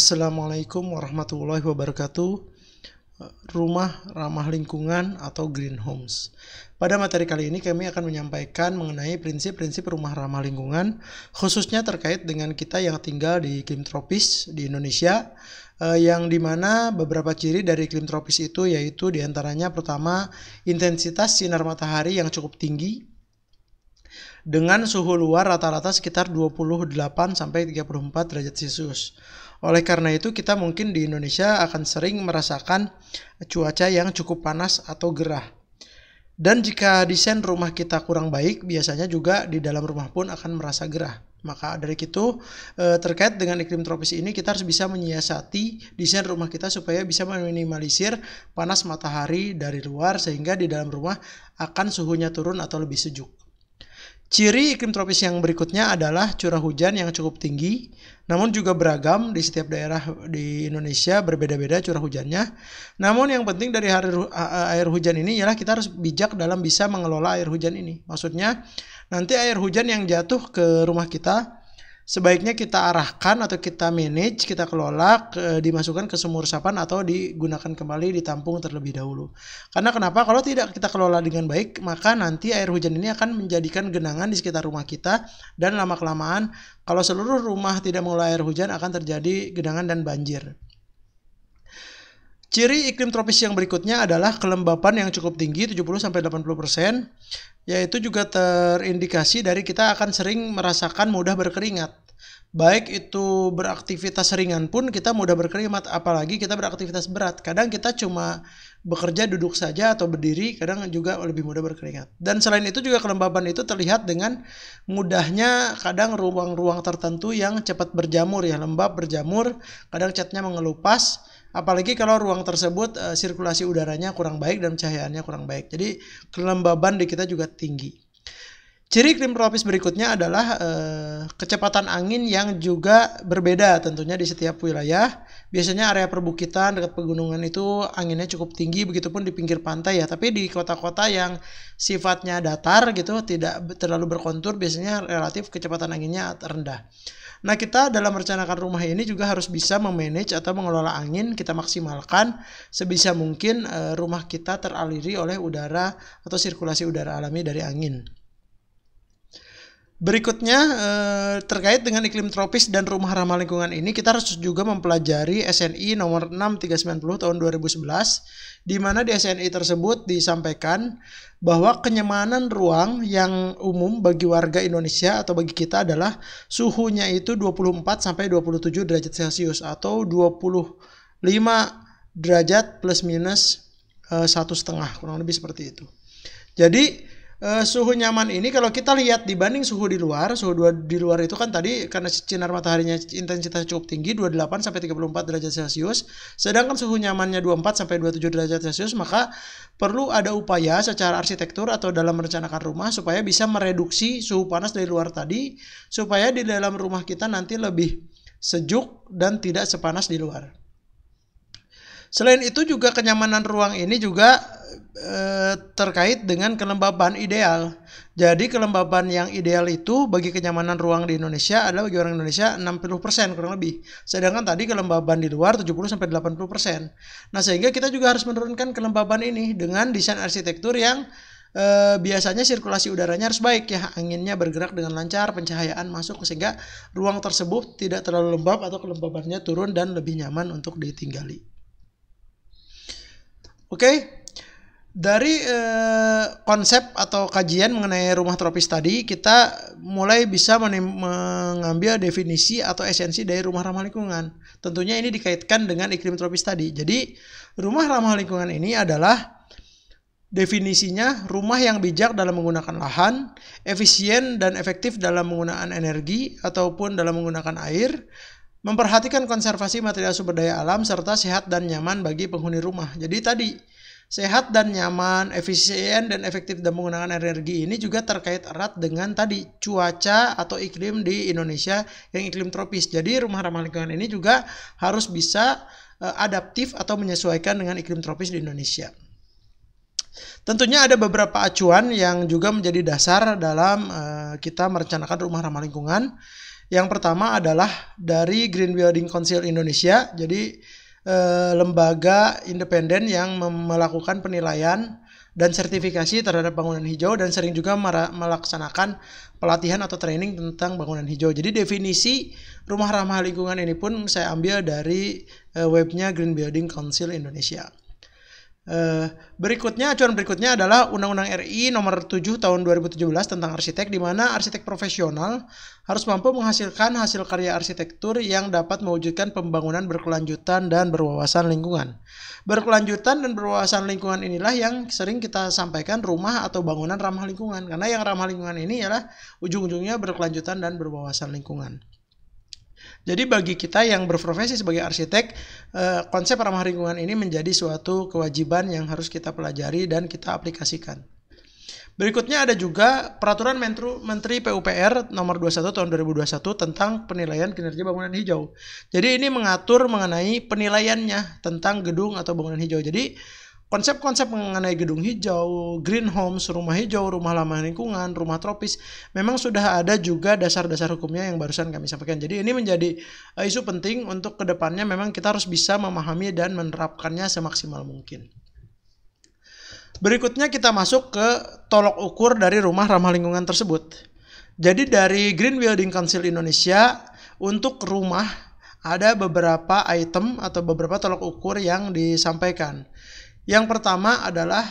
Assalamualaikum warahmatullahi wabarakatuh. Rumah ramah lingkungan atau green homes. Pada materi kali ini kami akan menyampaikan mengenai prinsip-prinsip rumah ramah lingkungan khususnya terkait dengan kita yang tinggal di iklim tropis di Indonesia eh, yang dimana beberapa ciri dari iklim tropis itu yaitu diantaranya pertama intensitas sinar matahari yang cukup tinggi dengan suhu luar rata-rata sekitar 28 sampai 34 derajat Celcius. Oleh karena itu kita mungkin di Indonesia akan sering merasakan cuaca yang cukup panas atau gerah. Dan jika desain rumah kita kurang baik, biasanya juga di dalam rumah pun akan merasa gerah. Maka dari itu eh, terkait dengan iklim tropis ini kita harus bisa menyiasati desain rumah kita supaya bisa meminimalisir panas matahari dari luar sehingga di dalam rumah akan suhunya turun atau lebih sejuk. Ciri iklim tropis yang berikutnya adalah curah hujan yang cukup tinggi, namun juga beragam di setiap daerah di Indonesia berbeda-beda curah hujannya. Namun yang penting dari hari, air hujan ini ialah kita harus bijak dalam bisa mengelola air hujan ini. Maksudnya nanti air hujan yang jatuh ke rumah kita sebaiknya kita arahkan atau kita manage, kita kelola, ke, dimasukkan ke sumur resapan atau digunakan kembali, ditampung terlebih dahulu. Karena kenapa? Kalau tidak kita kelola dengan baik, maka nanti air hujan ini akan menjadikan genangan di sekitar rumah kita dan lama-kelamaan kalau seluruh rumah tidak mengelola air hujan akan terjadi genangan dan banjir. Ciri iklim tropis yang berikutnya adalah kelembapan yang cukup tinggi 70-80%, yaitu juga terindikasi dari kita akan sering merasakan mudah berkeringat. Baik itu beraktivitas ringan pun kita mudah berkeringat, apalagi kita beraktivitas berat. Kadang kita cuma bekerja duduk saja atau berdiri, kadang juga lebih mudah berkeringat. Dan selain itu juga kelembapan itu terlihat dengan mudahnya kadang ruang-ruang tertentu yang cepat berjamur ya, lembab berjamur, kadang catnya mengelupas, Apalagi kalau ruang tersebut e, sirkulasi udaranya kurang baik dan cahayanya kurang baik. Jadi kelembaban di kita juga tinggi. Ciri iklim tropis berikutnya adalah e, kecepatan angin yang juga berbeda tentunya di setiap wilayah. Biasanya area perbukitan dekat pegunungan itu anginnya cukup tinggi, begitupun di pinggir pantai ya. Tapi di kota-kota yang sifatnya datar gitu, tidak terlalu berkontur, biasanya relatif kecepatan anginnya rendah. Nah, kita dalam merencanakan rumah ini juga harus bisa memanage atau mengelola angin, kita maksimalkan sebisa mungkin eh, rumah kita teraliri oleh udara atau sirkulasi udara alami dari angin. Berikutnya eh, terkait dengan iklim tropis dan rumah ramah lingkungan ini kita harus juga mempelajari SNI nomor 6390 tahun 2011 di mana di SNI tersebut disampaikan bahwa kenyamanan ruang yang umum bagi warga Indonesia atau bagi kita adalah suhunya itu 24 sampai 27 derajat Celcius atau 25 derajat plus minus eh, satu setengah kurang lebih seperti itu. Jadi uh, suhu nyaman ini kalau kita lihat dibanding suhu di luar, suhu dua, di luar itu kan tadi karena sinar mataharinya intensitas cukup tinggi 28 sampai 34 derajat Celcius, sedangkan suhu nyamannya 24 sampai 27 derajat Celcius, maka perlu ada upaya secara arsitektur atau dalam merencanakan rumah supaya bisa mereduksi suhu panas dari luar tadi supaya di dalam rumah kita nanti lebih sejuk dan tidak sepanas di luar. Selain itu juga kenyamanan ruang ini juga eh, terkait dengan kelembaban ideal. Jadi kelembaban yang ideal itu bagi kenyamanan ruang di Indonesia adalah bagi orang Indonesia 60% kurang lebih. Sedangkan tadi kelembaban di luar 70 80%. Nah, sehingga kita juga harus menurunkan kelembaban ini dengan desain arsitektur yang eh, biasanya sirkulasi udaranya harus baik ya, anginnya bergerak dengan lancar, pencahayaan masuk sehingga ruang tersebut tidak terlalu lembab atau kelembabannya turun dan lebih nyaman untuk ditinggali. Oke. Dari eh, konsep atau kajian mengenai rumah tropis tadi, kita mulai bisa mengambil definisi atau esensi dari rumah ramah lingkungan. Tentunya ini dikaitkan dengan iklim tropis tadi. Jadi, rumah ramah lingkungan ini adalah definisinya rumah yang bijak dalam menggunakan lahan, efisien dan efektif dalam menggunakan energi ataupun dalam menggunakan air, memperhatikan konservasi material sumber daya alam serta sehat dan nyaman bagi penghuni rumah. Jadi tadi sehat dan nyaman, efisien dan efektif dalam menggunakan energi ini juga terkait erat dengan tadi cuaca atau iklim di Indonesia yang iklim tropis. Jadi rumah ramah lingkungan ini juga harus bisa eh, adaptif atau menyesuaikan dengan iklim tropis di Indonesia. Tentunya ada beberapa acuan yang juga menjadi dasar dalam eh, kita merencanakan rumah ramah lingkungan. Yang pertama adalah dari Green Building Council Indonesia, jadi eh, lembaga independen yang melakukan penilaian dan sertifikasi terhadap bangunan hijau dan sering juga melaksanakan pelatihan atau training tentang bangunan hijau. Jadi definisi rumah ramah lingkungan ini pun saya ambil dari eh, webnya Green Building Council Indonesia. Eh, berikutnya acuan berikutnya adalah Undang-Undang RI Nomor 7 Tahun 2017 tentang Arsitek di mana arsitek profesional harus mampu menghasilkan hasil karya arsitektur yang dapat mewujudkan pembangunan berkelanjutan dan berwawasan lingkungan. Berkelanjutan dan berwawasan lingkungan inilah yang sering kita sampaikan rumah atau bangunan ramah lingkungan karena yang ramah lingkungan ini adalah ujung-ujungnya berkelanjutan dan berwawasan lingkungan. Jadi bagi kita yang berprofesi sebagai arsitek, eh, konsep ramah lingkungan ini menjadi suatu kewajiban yang harus kita pelajari dan kita aplikasikan. Berikutnya ada juga peraturan Menteri, Menteri PUPR nomor 21 tahun 2021 tentang penilaian kinerja bangunan hijau. Jadi ini mengatur mengenai penilaiannya tentang gedung atau bangunan hijau. Jadi konsep-konsep mengenai gedung hijau, green homes, rumah hijau, rumah lama lingkungan, rumah tropis memang sudah ada juga dasar-dasar hukumnya yang barusan kami sampaikan. Jadi ini menjadi eh, isu penting untuk kedepannya memang kita harus bisa memahami dan menerapkannya semaksimal mungkin. Berikutnya kita masuk ke tolok ukur dari rumah ramah lingkungan tersebut. Jadi dari Green Building Council Indonesia untuk rumah ada beberapa item atau beberapa tolok ukur yang disampaikan. Yang pertama adalah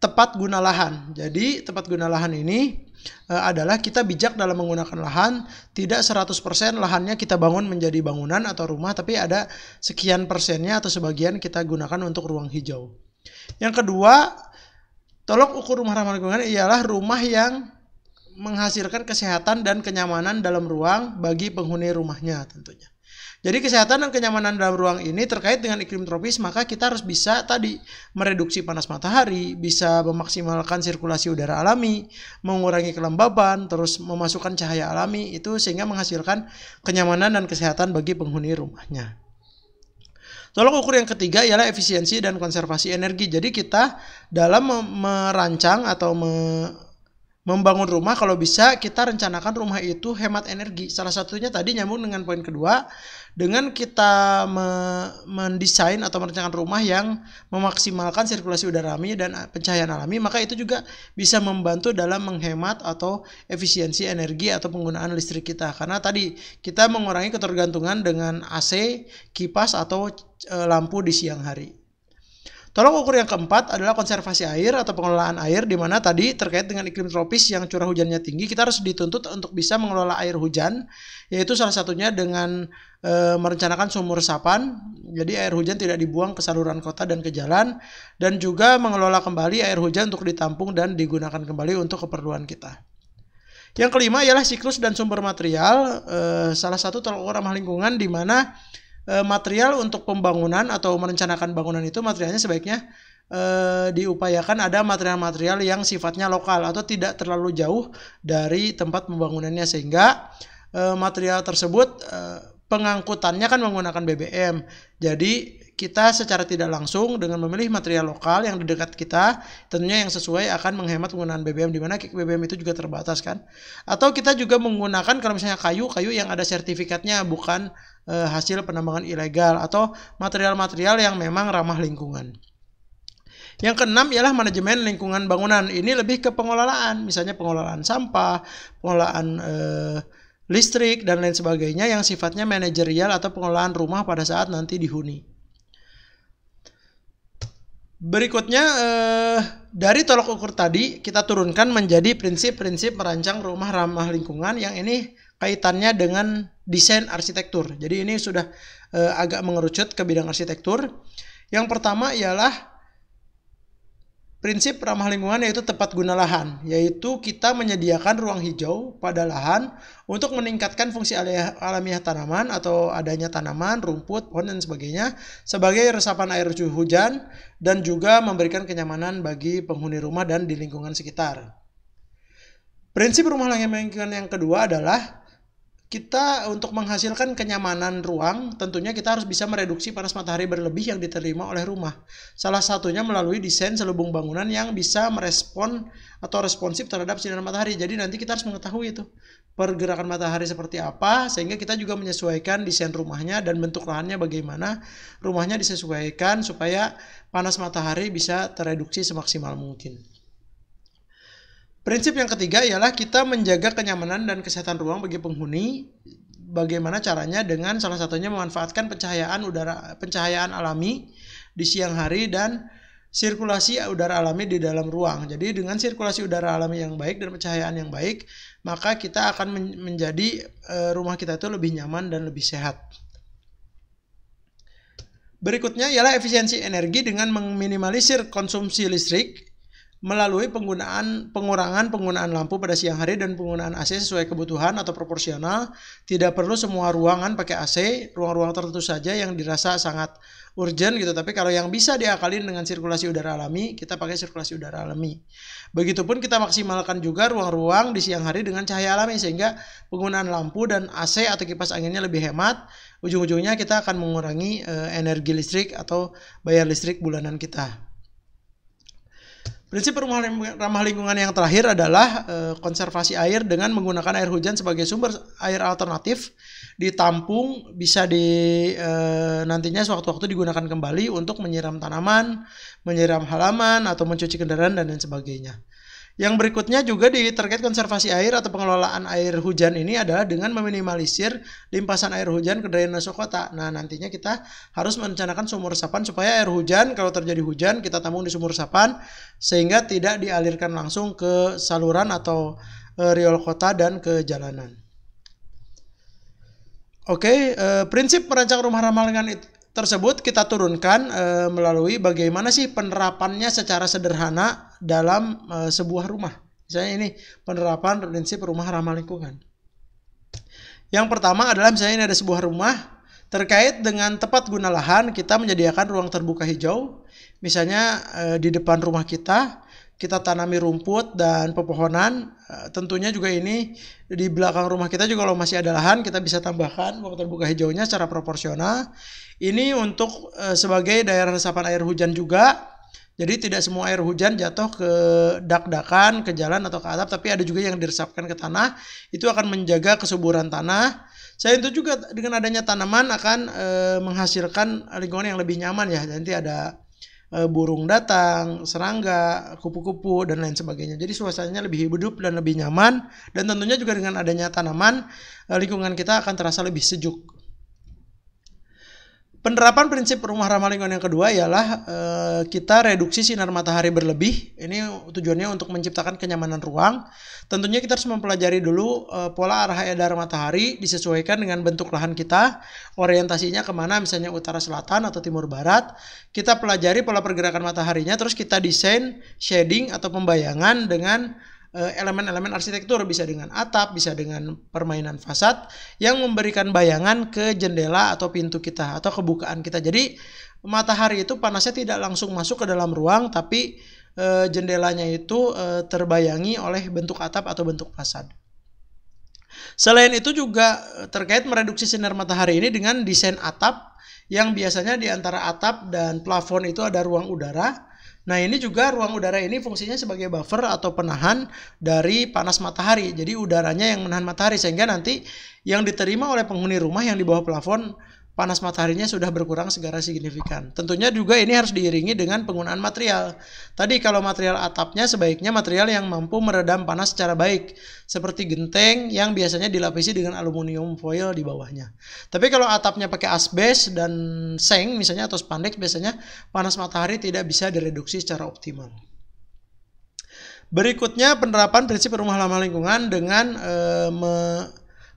tepat guna lahan. Jadi tepat guna lahan ini e, adalah kita bijak dalam menggunakan lahan, tidak 100% lahannya kita bangun menjadi bangunan atau rumah, tapi ada sekian persennya atau sebagian kita gunakan untuk ruang hijau. Yang kedua, tolok ukur rumah ramah lingkungan ialah rumah yang menghasilkan kesehatan dan kenyamanan dalam ruang bagi penghuni rumahnya tentunya. Jadi kesehatan dan kenyamanan dalam ruang ini terkait dengan iklim tropis, maka kita harus bisa tadi mereduksi panas matahari, bisa memaksimalkan sirkulasi udara alami, mengurangi kelembaban, terus memasukkan cahaya alami itu sehingga menghasilkan kenyamanan dan kesehatan bagi penghuni rumahnya. Tolok ukur yang ketiga ialah efisiensi dan konservasi energi. Jadi kita dalam merancang atau membangun rumah kalau bisa kita rencanakan rumah itu hemat energi. Salah satunya tadi nyambung dengan poin kedua dengan kita me mendesain atau merencanakan rumah yang memaksimalkan sirkulasi udara alami dan pencahayaan alami, maka itu juga bisa membantu dalam menghemat atau efisiensi energi atau penggunaan listrik kita. Karena tadi kita mengurangi ketergantungan dengan AC, kipas atau e, lampu di siang hari. Tolong ukur yang keempat adalah konservasi air atau pengelolaan air di mana tadi terkait dengan iklim tropis yang curah hujannya tinggi kita harus dituntut untuk bisa mengelola air hujan yaitu salah satunya dengan e, merencanakan sumur resapan jadi air hujan tidak dibuang ke saluran kota dan ke jalan dan juga mengelola kembali air hujan untuk ditampung dan digunakan kembali untuk keperluan kita. Yang kelima ialah siklus dan sumber material e, salah satu tolak ukur ramah lingkungan di mana Eh, material untuk pembangunan atau merencanakan bangunan itu materialnya sebaiknya e, diupayakan ada material-material yang sifatnya lokal atau tidak terlalu jauh dari tempat pembangunannya sehingga e, material tersebut e, pengangkutannya kan menggunakan BBM. Jadi kita secara tidak langsung dengan memilih material lokal yang di dekat kita tentunya yang sesuai akan menghemat penggunaan BBM di mana BBM itu juga terbatas kan atau kita juga menggunakan kalau misalnya kayu kayu yang ada sertifikatnya bukan e, hasil penambangan ilegal atau material-material yang memang ramah lingkungan yang keenam ialah manajemen lingkungan bangunan ini lebih ke pengelolaan misalnya pengelolaan sampah pengelolaan e, listrik dan lain sebagainya yang sifatnya manajerial atau pengelolaan rumah pada saat nanti dihuni. Berikutnya eh, dari tolok ukur tadi kita turunkan menjadi prinsip-prinsip merancang rumah ramah lingkungan yang ini kaitannya dengan desain arsitektur. Jadi ini sudah eh, agak mengerucut ke bidang arsitektur. Yang pertama ialah Prinsip ramah lingkungan yaitu tepat guna lahan, yaitu kita menyediakan ruang hijau pada lahan untuk meningkatkan fungsi alamiah tanaman atau adanya tanaman, rumput, pohon, dan sebagainya sebagai resapan air hujan dan juga memberikan kenyamanan bagi penghuni rumah dan di lingkungan sekitar. Prinsip rumah lingkungan yang kedua adalah kita untuk menghasilkan kenyamanan ruang, tentunya kita harus bisa mereduksi panas matahari berlebih yang diterima oleh rumah. Salah satunya melalui desain selubung bangunan yang bisa merespon atau responsif terhadap sinar matahari. Jadi nanti kita harus mengetahui itu pergerakan matahari seperti apa, sehingga kita juga menyesuaikan desain rumahnya dan bentuk lahannya bagaimana. Rumahnya disesuaikan supaya panas matahari bisa tereduksi semaksimal mungkin. Prinsip yang ketiga ialah kita menjaga kenyamanan dan kesehatan ruang bagi penghuni. Bagaimana caranya dengan salah satunya memanfaatkan pencahayaan udara pencahayaan alami di siang hari dan sirkulasi udara alami di dalam ruang. Jadi dengan sirkulasi udara alami yang baik dan pencahayaan yang baik, maka kita akan menjadi eh, rumah kita itu lebih nyaman dan lebih sehat. Berikutnya ialah efisiensi energi dengan meminimalisir konsumsi listrik melalui penggunaan pengurangan penggunaan lampu pada siang hari dan penggunaan AC sesuai kebutuhan atau proporsional. Tidak perlu semua ruangan pakai AC, ruang-ruang tertentu saja yang dirasa sangat urgent gitu. Tapi kalau yang bisa diakalin dengan sirkulasi udara alami, kita pakai sirkulasi udara alami. Begitupun kita maksimalkan juga ruang-ruang di siang hari dengan cahaya alami sehingga penggunaan lampu dan AC atau kipas anginnya lebih hemat. Ujung-ujungnya kita akan mengurangi uh, energi listrik atau bayar listrik bulanan kita. Prinsip perumahan ramah lingkungan yang terakhir adalah e, konservasi air dengan menggunakan air hujan sebagai sumber air alternatif ditampung bisa di e, nantinya sewaktu-waktu digunakan kembali untuk menyiram tanaman, menyiram halaman atau mencuci kendaraan dan lain sebagainya. Yang berikutnya juga di terkait konservasi air atau pengelolaan air hujan ini adalah dengan meminimalisir limpasan air hujan ke drainase kota. Nah, nantinya kita harus merencanakan sumur resapan supaya air hujan kalau terjadi hujan kita tampung di sumur resapan sehingga tidak dialirkan langsung ke saluran atau e, riol kota dan ke jalanan. Oke, okay, eh, e, prinsip merancang rumah ramah lingkungan itu, tersebut kita turunkan e, melalui bagaimana sih penerapannya secara sederhana dalam e, sebuah rumah. Misalnya ini penerapan prinsip rumah ramah lingkungan. Yang pertama adalah misalnya ini ada sebuah rumah terkait dengan tepat guna lahan kita menyediakan ruang terbuka hijau misalnya e, di depan rumah kita kita tanami rumput dan pepohonan. Eh, tentunya juga ini di belakang rumah kita juga kalau masih ada lahan kita bisa tambahkan ruang terbuka hijaunya secara proporsional. Ini untuk eh, sebagai daerah resapan air hujan juga. Jadi tidak semua air hujan jatuh ke dak-dakan, ke jalan atau ke atap, tapi ada juga yang diresapkan ke tanah. Itu akan menjaga kesuburan tanah. Saya itu juga dengan adanya tanaman akan eh, menghasilkan lingkungan yang lebih nyaman ya. Nanti ada Eh, burung datang, serangga, kupu-kupu dan lain sebagainya. Jadi suasananya lebih hidup dan lebih nyaman dan tentunya juga dengan adanya tanaman eh, lingkungan kita akan terasa lebih sejuk. Penerapan prinsip rumah ramah lingkungan yang kedua ialah e, kita reduksi sinar matahari berlebih. Ini tujuannya untuk menciptakan kenyamanan ruang. Tentunya kita harus mempelajari dulu e, pola arah edar matahari disesuaikan dengan bentuk lahan kita, orientasinya kemana, misalnya utara selatan atau timur barat. Kita pelajari pola pergerakan mataharinya, terus kita desain shading atau pembayangan dengan Eh, elemen-elemen arsitektur bisa dengan atap, bisa dengan permainan fasad yang memberikan bayangan ke jendela atau pintu kita atau kebukaan kita. Jadi matahari itu panasnya tidak langsung masuk ke dalam ruang tapi e, jendelanya itu e, terbayangi oleh bentuk atap atau bentuk fasad. Selain itu juga terkait mereduksi sinar matahari ini dengan desain atap yang biasanya di antara atap dan plafon itu ada ruang udara Nah, ini juga ruang udara ini fungsinya sebagai buffer atau penahan dari panas matahari. Jadi udaranya yang menahan matahari sehingga nanti yang diterima oleh penghuni rumah yang di bawah plafon panas mataharinya sudah berkurang secara signifikan. Tentunya juga ini harus diiringi dengan penggunaan material. Tadi kalau material atapnya sebaiknya material yang mampu meredam panas secara baik, seperti genteng yang biasanya dilapisi dengan aluminium foil di bawahnya. Tapi kalau atapnya pakai asbes dan seng misalnya atau spandex biasanya panas matahari tidak bisa direduksi secara optimal. Berikutnya penerapan prinsip rumah lama lingkungan dengan e, me,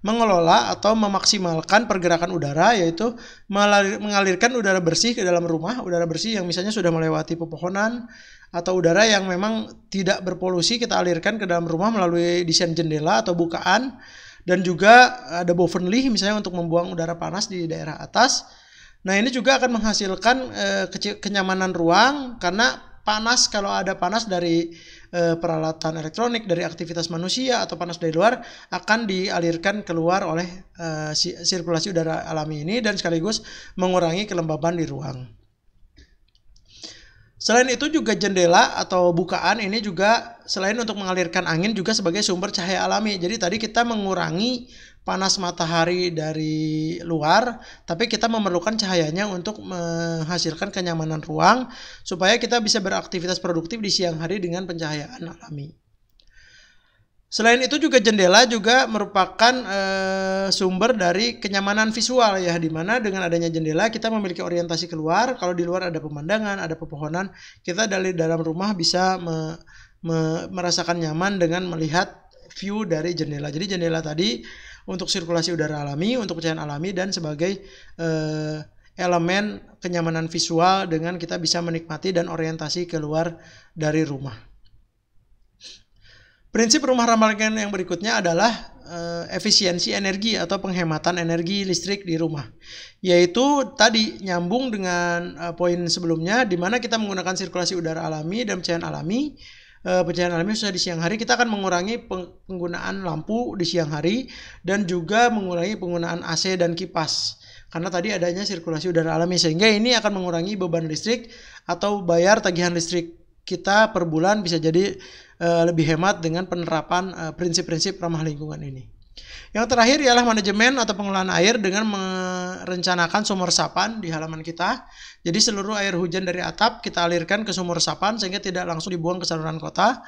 mengelola atau memaksimalkan pergerakan udara yaitu mengalirkan udara bersih ke dalam rumah, udara bersih yang misalnya sudah melewati pepohonan atau udara yang memang tidak berpolusi kita alirkan ke dalam rumah melalui desain jendela atau bukaan dan juga ada Bovenly misalnya untuk membuang udara panas di daerah atas. Nah, ini juga akan menghasilkan e, kenyamanan ruang karena panas kalau ada panas dari e, peralatan elektronik dari aktivitas manusia atau panas dari luar akan dialirkan keluar oleh e, sirkulasi udara alami ini dan sekaligus mengurangi kelembaban di ruang. Selain itu juga jendela atau bukaan ini juga selain untuk mengalirkan angin juga sebagai sumber cahaya alami. Jadi tadi kita mengurangi panas matahari dari luar, tapi kita memerlukan cahayanya untuk menghasilkan kenyamanan ruang supaya kita bisa beraktivitas produktif di siang hari dengan pencahayaan alami. Selain itu juga jendela juga merupakan e, sumber dari kenyamanan visual ya di mana dengan adanya jendela kita memiliki orientasi keluar. Kalau di luar ada pemandangan, ada pepohonan, kita dari dalam rumah bisa me, me, merasakan nyaman dengan melihat view dari jendela. Jadi jendela tadi untuk sirkulasi udara alami, untuk pencahayaan alami dan sebagai e, elemen kenyamanan visual dengan kita bisa menikmati dan orientasi keluar dari rumah. Prinsip rumah lingkungan yang berikutnya adalah uh, efisiensi energi atau penghematan energi listrik di rumah. Yaitu tadi nyambung dengan uh, poin sebelumnya di mana kita menggunakan sirkulasi udara alami dan pencahayaan alami. Uh, pencahayaan alami sudah di siang hari kita akan mengurangi penggunaan lampu di siang hari dan juga mengurangi penggunaan AC dan kipas. Karena tadi adanya sirkulasi udara alami sehingga ini akan mengurangi beban listrik atau bayar tagihan listrik kita per bulan bisa jadi uh, lebih hemat dengan penerapan uh, prinsip-prinsip ramah lingkungan ini. Yang terakhir ialah manajemen atau pengelolaan air dengan merencanakan sumur resapan di halaman kita. Jadi seluruh air hujan dari atap kita alirkan ke sumur resapan sehingga tidak langsung dibuang ke saluran kota.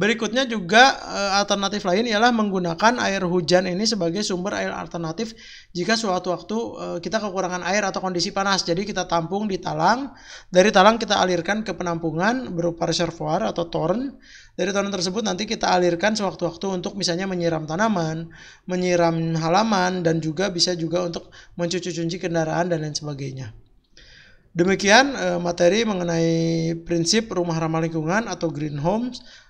Berikutnya juga eh, alternatif lain ialah menggunakan air hujan ini sebagai sumber air alternatif jika suatu waktu eh, kita kekurangan air atau kondisi panas. Jadi kita tampung di talang, dari talang kita alirkan ke penampungan berupa reservoir atau torn. Dari torn tersebut nanti kita alirkan sewaktu-waktu untuk misalnya menyiram tanaman, menyiram halaman dan juga bisa juga untuk mencuci-cuci kendaraan dan lain sebagainya. Demikian eh, materi mengenai prinsip rumah ramah lingkungan atau green homes